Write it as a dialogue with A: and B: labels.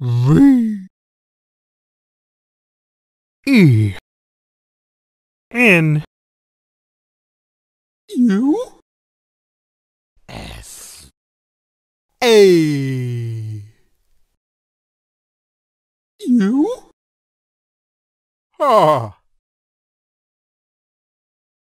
A: V E N U S A U Ha